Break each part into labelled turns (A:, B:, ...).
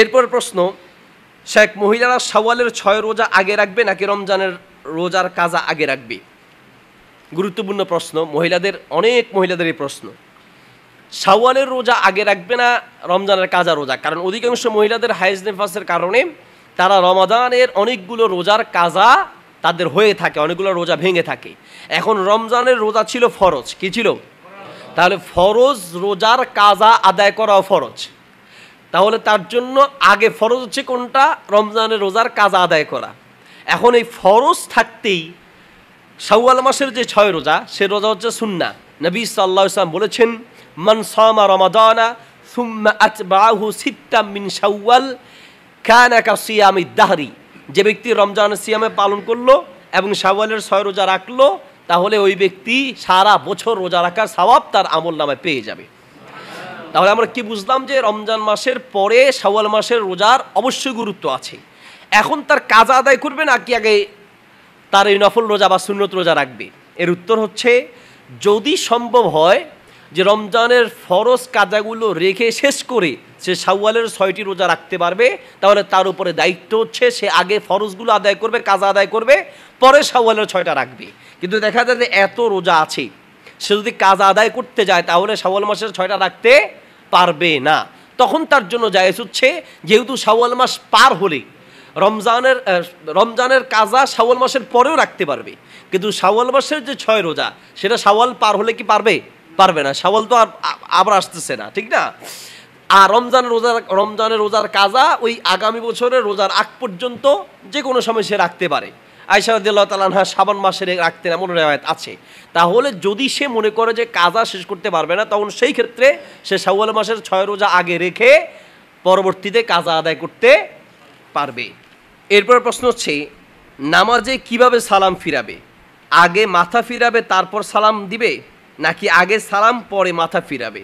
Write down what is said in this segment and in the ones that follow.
A: এরপর প্রশ্ন শেখ মহিলারা সওয়ালের ছয় রোজা আগে রাখবে নাকি রমজানের রোজার কাজা আগে রাখবে গুরুত্বপূর্ণ প্রশ্ন মহিলাদের অনেক মহিলাদের এই প্রশ্ন সাওয়ালের রোজা আগে রাখবে না রমজানের কাজা রোজা কারণ অধিকাংশ মহিলাদের হাইজ নেফাসের কারণে তারা রমাদানের অনেকগুলো রোজার কাজা তাদের হয়ে থাকে অনেকগুলো রোজা ভেঙে থাকে এখন রমজানের রোজা ছিল ফরজ কি ছিল তাহলে ফরজ রোজার কাজা আদায় করাও ফরজ তাহলে তার জন্য আগে ফরজ হচ্ছে কোনটা রমজানের রোজার কাজ আদায় করা এখন এই ফরজ থাকতেই শাওয়াল মাসের যে ছয় রোজা সে রোজা হচ্ছে সুন্না নবী সাল্লাহ ইসলাম বলেছেন মান সামা রমাদানা সুম্মা আতবাহু সিত্তা মিন শাওয়াল কানা কা সিয়ামি দাহরি যে ব্যক্তি রমজান সিয়ামে পালন করলো এবং সাওয়ালের ছয় রোজা রাখলো তাহলে ওই ব্যক্তি সারা বছর রোজা রাখার স্বভাব তার আমল নামে পেয়ে যাবে তাহলে আমরা কি বুঝলাম যে রমজান মাসের পরে শাওয়াল মাসের রোজার অবশ্যই গুরুত্ব আছে এখন তার কাজ আদায় করবে না কি আগে তার এই নফল রোজা বা সুন্নত রোজা রাখবে এর উত্তর হচ্ছে যদি সম্ভব হয় যে রমজানের ফরজ কাজাগুলো রেখে শেষ করে সে শাওয়ালের ছয়টি রোজা রাখতে পারবে তাহলে তার উপরে দায়িত্ব হচ্ছে সে আগে ফরজগুলো আদায় করবে কাজ আদায় করবে পরে শাওয়ালের ছয়টা রাখবে কিন্তু দেখা যায় যে এত রোজা আছে সে যদি কাজ আদায় করতে যায় তাহলে শাওয়াল মাসের ছয়টা রাখতে পারবে না তখন তার জন্য জায়েজ হচ্ছে যেহেতু শাওয়াল মাস পার হলে রমজানের রমজানের কাজা শাওয়াল মাসের পরেও রাখতে পারবে কিন্তু শাওয়াল মাসের যে ছয় রোজা সেটা শাওয়াল পার হলে কি পারবে পারবে না শাওয়াল তো আর আবার আসতেছে না ঠিক না আর রমজানের রোজার রমজানের রোজার কাজা ওই আগামী বছরের রোজার আগ পর্যন্ত যে কোনো সময় সে রাখতে পারে আয়সাউদ্দিল্লাহ তালানহা সাবান মাসে রাখতেন এমন রেওয়ায়ত আছে তাহলে যদি সে মনে করে যে কাজা শেষ করতে পারবে না তখন সেই ক্ষেত্রে সে সাউল মাসের ছয় রোজা আগে রেখে পরবর্তীতে কাজা আদায় করতে পারবে এরপর প্রশ্ন হচ্ছে নামাজে কিভাবে সালাম ফিরাবে আগে মাথা ফিরাবে তারপর সালাম দিবে নাকি আগে সালাম পরে মাথা ফিরাবে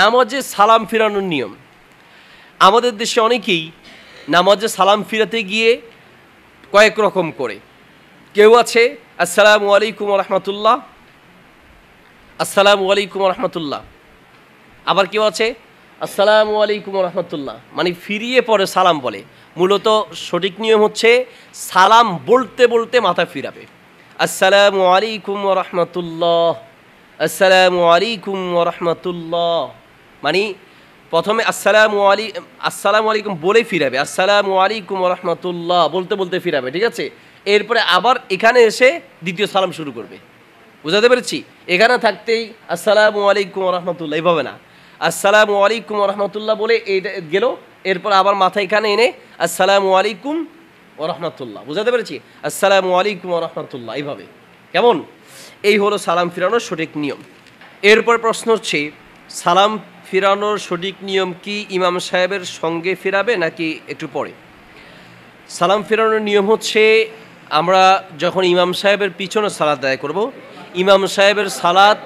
A: নামাজে সালাম ফিরানোর নিয়ম আমাদের দেশে অনেকেই নামাজে সালাম ফিরাতে গিয়ে কয়েক রকম করে কেউ আছে আসসালামু আলাইকুম রহমতুল্লাহ আসসালামু আলাইকুম রহমতুল্লাহ আবার কেউ আছে আসসালামু আলাইকুম রহমতুল্লাহ মানে ফিরিয়ে পরে সালাম বলে মূলত সঠিক নিয়ম হচ্ছে সালাম বলতে বলতে মাথা ফিরাবে আসসালামু আলাইকুম রহমতুল্লাহ আসসালামু আলাইকুম রহমতুল্লাহ মানে প্রথমে আসসালাম আলী আসসালাম আলাইকুম বলে ফিরাবে আসসালাম আলাইকুম রহমতুল্লাহ বলতে বলতে ফিরাবে ঠিক আছে এরপরে আবার এখানে এসে দ্বিতীয় সালাম শুরু করবে বুঝাতে পেরেছি এখানে থাকতেই আসসালাম আলাইকুম রহমতুল্লাহ এভাবে না আসসালাম আলাইকুম রহমতুল্লাহ বলে এইটা গেল এরপর আবার মাথা এখানে এনে আসসালাম আলাইকুম রহমতুল্লাহ বুঝাতে পেরেছি আসসালাম আলাইকুম রহমতুল্লাহ এইভাবে কেমন এই হলো সালাম ফিরানোর সঠিক নিয়ম এরপর প্রশ্ন হচ্ছে সালাম ফেরানোর সঠিক নিয়ম কি ইমাম সাহেবের সঙ্গে ফেরাবে নাকি একটু পরে সালাম ফেরানোর নিয়ম হচ্ছে আমরা যখন ইমাম সাহেবের পিছনে সালাদ আদায় করব। ইমাম সাহেবের সালাদ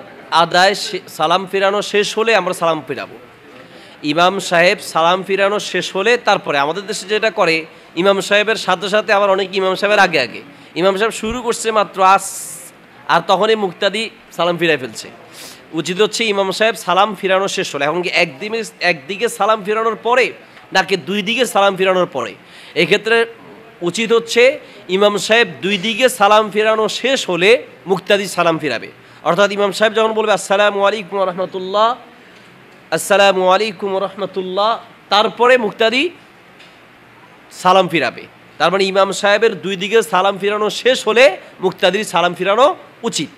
A: আদায় সালাম ফেরানো শেষ হলে আমরা সালাম ফেরাবো ইমাম সাহেব সালাম ফেরানো শেষ হলে তারপরে আমাদের দেশে যেটা করে ইমাম সাহেবের সাথে সাথে আবার অনেক ইমাম সাহেবের আগে আগে ইমাম সাহেব শুরু করছে মাত্র আস আর তখনই মুক্তাদি সালাম ফিরাই ফেলছে উচিত হচ্ছে ইমাম সাহেব সালাম ফিরানো শেষ হলো এখন কি একদিকে একদিকে সালাম ফিরানোর পরে নাকি দুই দিকে সালাম ফিরানোর পরে এক্ষেত্রে উচিত হচ্ছে ইমাম সাহেব দুই দিকে সালাম ফিরানো শেষ হলে মুক্তাদি সালাম ফিরাবে অর্থাৎ ইমাম সাহেব যখন বলবে আসসালামু আলাইকুম রহমতুল্লাহ আসসালামু আলাইকুম রহমতুল্লাহ তারপরে মুক্তাদি সালাম ফিরাবে তার মানে ইমাম সাহেবের দুই দিকে সালাম ফিরানো শেষ হলে মুক্তাদির সালাম ফিরানো উচিত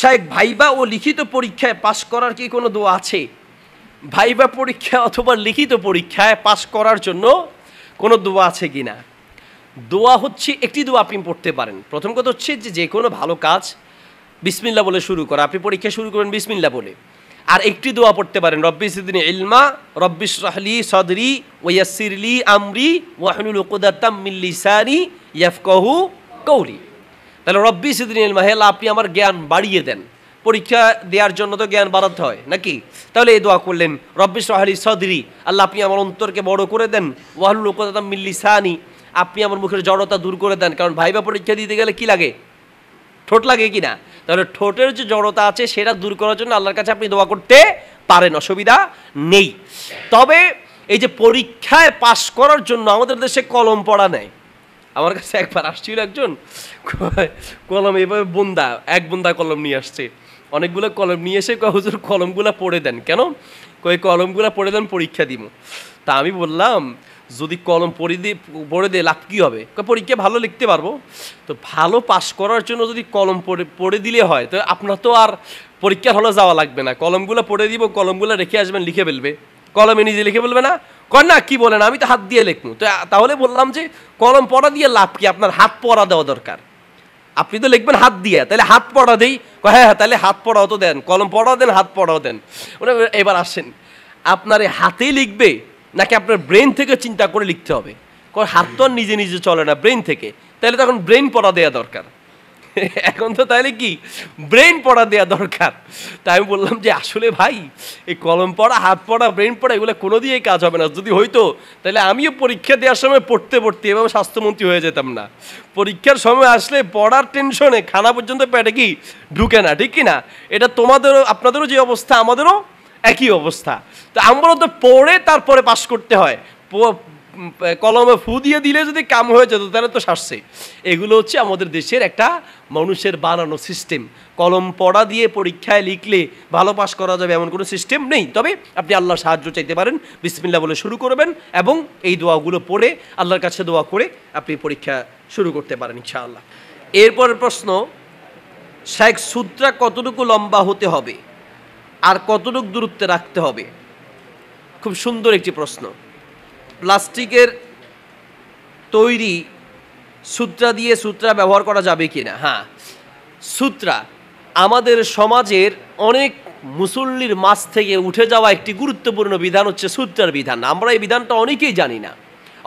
A: শায়েক ভাইবা ও লিখিত পরীক্ষায় পাশ করার কি কোনো দোয়া আছে ভাইবা পরীক্ষা অথবা লিখিত পরীক্ষায় পাশ করার জন্য কোনো দোয়া আছে কি না দোয়া হচ্ছে একটি দোয়া আপনি পড়তে পারেন প্রথম কথা হচ্ছে যে যে কোনো ভালো কাজ বিসমিল্লা বলে শুরু করা আপনি পরীক্ষা শুরু করেন বিসমিল্লা বলে আর একটি দোয়া পড়তে পারেন রব্বিস দিন ইলমা রব্বিস রাহলি সদরি ওয়াসিরলি আমরি ওয়াহনুল কুদাতাম মিল্লিসানি ইয়াফকহু কৌরি তাহলে রব্বি সিদ্দিনিল মাহেলা আপনি আমার জ্ঞান বাড়িয়ে দেন পরীক্ষা দেওয়ার জন্য তো জ্ঞান বাড়াতে হয় নাকি তাহলে এই দোয়া করলেন রব্বি সাহালি সদরি আল্লাহ আপনি আমার অন্তরকে বড় করে দেন ওয়াহুল মিল্লি সানি আপনি আমার মুখের জড়তা দূর করে দেন কারণ ভাইবা পরীক্ষা দিতে গেলে কি লাগে ঠোঁট লাগে কি না তাহলে ঠোঁটের যে জড়তা আছে সেটা দূর করার জন্য আল্লাহর কাছে আপনি দোয়া করতে পারেন অসুবিধা নেই তবে এই যে পরীক্ষায় পাশ করার জন্য আমাদের দেশে কলম পড়া নেয় আমার কাছে একবার আসছিল একজন কলম এভাবে বন্দা এক বন্দা কলম নিয়ে আসছে অনেকগুলো কলম নিয়ে এসে কয় হুজুর কলমগুলো পড়ে দেন কেন কয়ে কলমগুলো পড়ে দেন পরীক্ষা দিব তা আমি বললাম যদি কলম পড়ে দিয়ে পড়ে দিয়ে লাভ কী হবে পরীক্ষা ভালো লিখতে পারবো তো ভালো পাস করার জন্য যদি কলম পড়ে পড়ে দিলে হয় তো আপনার তো আর পরীক্ষার হলে যাওয়া লাগবে না কলমগুলো পড়ে দিব কলমগুলো রেখে আসবেন লিখে ফেলবে কলমে নিজে লিখে ফেলবে না কর না কি বলেন আমি তো হাত দিয়ে লিখবো তো তাহলে বললাম যে কলম পড়া দিয়ে লাভ কি আপনার হাত পড়া দেওয়া দরকার আপনি তো লিখবেন হাত দিয়ে তাহলে হাত পড়া দেই হ্যাঁ হ্যাঁ তাহলে হাত পড়াও তো দেন কলম পড়াও দেন হাত পড়াও দেন ওরা এবার আসেন আপনার এই হাতেই লিখবে নাকি আপনার ব্রেন থেকে চিন্তা করে লিখতে হবে কারণ হাত তো আর নিজে নিজে চলে না ব্রেন থেকে তাহলে তখন ব্রেন পড়া দেওয়া দরকার এখন তো তাহলে কি ব্রেন পড়া দেওয়া দরকার তাই আমি বললাম যে আসলে ভাই এই কলম পড়া হাত পড়া ব্রেন পড়া এগুলো কোনো দিয়ে কাজ হবে না যদি হইতো তাহলে আমিও পরীক্ষা দেওয়ার সময় পড়তে পড়তে এভাবে স্বাস্থ্যমন্ত্রী হয়ে যেতাম না পরীক্ষার সময় আসলে পড়ার টেনশনে খানা পর্যন্ত পেটে কি ঢুকে না ঠিক কি না এটা তোমাদেরও আপনাদেরও যে অবস্থা আমাদেরও একই অবস্থা তো আমরা তো পড়ে তারপরে পাশ করতে হয় কলমে ফু দিয়ে দিলে যদি কাম হয়ে যেত তাহলে তো সারছে এগুলো হচ্ছে আমাদের দেশের একটা মানুষের বানানো সিস্টেম কলম পড়া দিয়ে পরীক্ষায় লিখলে ভালো পাশ করা যাবে এমন কোনো সিস্টেম নেই তবে আপনি আল্লাহর সাহায্য চাইতে পারেন বিসমিল্লা বলে শুরু করবেন এবং এই দোয়াগুলো পড়ে আল্লাহর কাছে দোয়া করে আপনি পরীক্ষা শুরু করতে পারেন ইনশাআল্লাহ এরপরের প্রশ্ন শেখ সূত্রা কতটুকু লম্বা হতে হবে আর কতটুকু দূরত্বে রাখতে হবে খুব সুন্দর একটি প্রশ্ন প্লাস্টিকের তৈরি সূত্রা দিয়ে সূত্রা ব্যবহার করা যাবে কি না হ্যাঁ সূত্রা আমাদের সমাজের অনেক মুসল্লির মাছ থেকে উঠে যাওয়া একটি গুরুত্বপূর্ণ বিধান হচ্ছে সূত্রার বিধান আমরা এই বিধানটা অনেকেই জানি না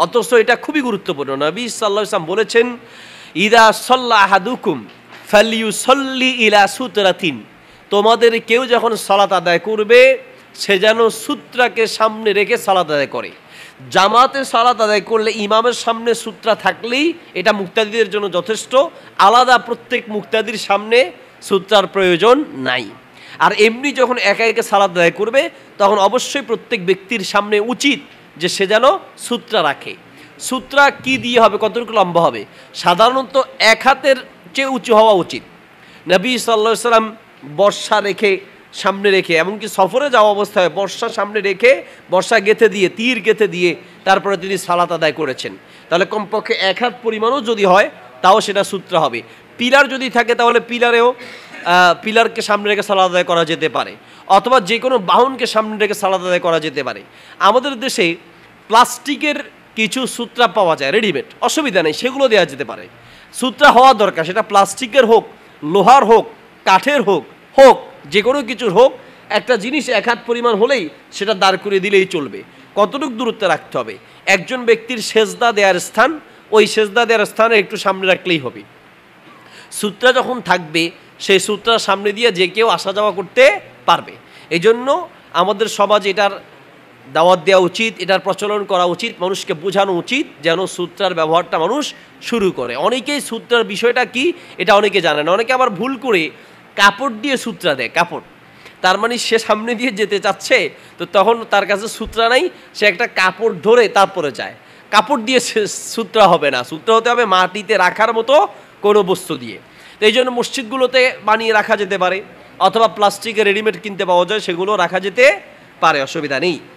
A: অথচ এটা খুবই গুরুত্বপূর্ণ নবী সাল্লাহ ইসলাম বলেছেন ইদা সাল্লাহাদুকুম ফ্যালিউ সল্লি ইলা তিন তোমাদের কেউ যখন সালাত আদায় করবে সে যেন সূত্রাকে সামনে রেখে সালাত আদায় করে জামাতে সালাত আদায় করলে ইমামের সামনে সূত্রা থাকলেই এটা মুক্তাদিদের জন্য যথেষ্ট আলাদা প্রত্যেক মুক্তাদির সামনে সূত্রার প্রয়োজন নাই আর এমনি যখন একা একা সালাদ আদায় করবে তখন অবশ্যই প্রত্যেক ব্যক্তির সামনে উচিত যে সে যেন সূত্রা রাখে সূত্রা কি দিয়ে হবে কতটুকু লম্বা হবে সাধারণত এক হাতের চেয়ে উঁচু হওয়া উচিত নবী সাল্লা সাল্লাম বর্ষা রেখে সামনে রেখে এমনকি সফরে যাওয়া অবস্থায় বর্ষা সামনে রেখে বর্ষা গেঁথে দিয়ে তীর গেঁথে দিয়ে তারপরে তিনি সালাত আদায় করেছেন তাহলে কমপক্ষে এক হাত পরিমাণও যদি হয় তাও সেটা সূত্র হবে পিলার যদি থাকে তাহলে পিলারেও পিলারকে সামনে রেখে সালাদ আদায় করা যেতে পারে অথবা যে কোনো বাহনকে সামনে রেখে সালাদ আদায় করা যেতে পারে আমাদের দেশে প্লাস্টিকের কিছু সূত্রা পাওয়া যায় রেডিমেড অসুবিধা নেই সেগুলো দেওয়া যেতে পারে সূত্রা হওয়া দরকার সেটা প্লাস্টিকের হোক লোহার হোক কাঠের হোক হোক যে কোনো কিছুর হোক একটা জিনিস এক হাত পরিমাণ হলেই সেটা দাঁড় করে দিলেই চলবে কতটুক দূরত্বে রাখতে হবে একজন ব্যক্তির সেজদা দেওয়ার স্থান ওই সেজদা দেওয়ার স্থানে একটু সামনে রাখলেই হবে সূত্রা যখন থাকবে সেই সূত্রার সামনে দিয়ে যে কেউ আসা যাওয়া করতে পারবে এই জন্য আমাদের সমাজ এটার দাওয়াত দেওয়া উচিত এটার প্রচলন করা উচিত মানুষকে বোঝানো উচিত যেন সূত্রার ব্যবহারটা মানুষ শুরু করে অনেকেই সূত্রার বিষয়টা কি এটা অনেকে জানে না অনেকে আবার ভুল করে কাপড় দিয়ে সূত্রা দেয় কাপড় তার মানে সে সামনে দিয়ে যেতে চাচ্ছে তো তখন তার কাছে সূত্রা নাই সে একটা কাপড় ধরে তারপরে যায় কাপড় দিয়ে সূত্রা হবে না সূত্রা হতে হবে মাটিতে রাখার মতো কোনো বস্তু দিয়ে তো এই জন্য মসজিদগুলোতে বানিয়ে রাখা যেতে পারে অথবা প্লাস্টিকের রেডিমেড কিনতে পাওয়া যায় সেগুলো রাখা যেতে পারে অসুবিধা নেই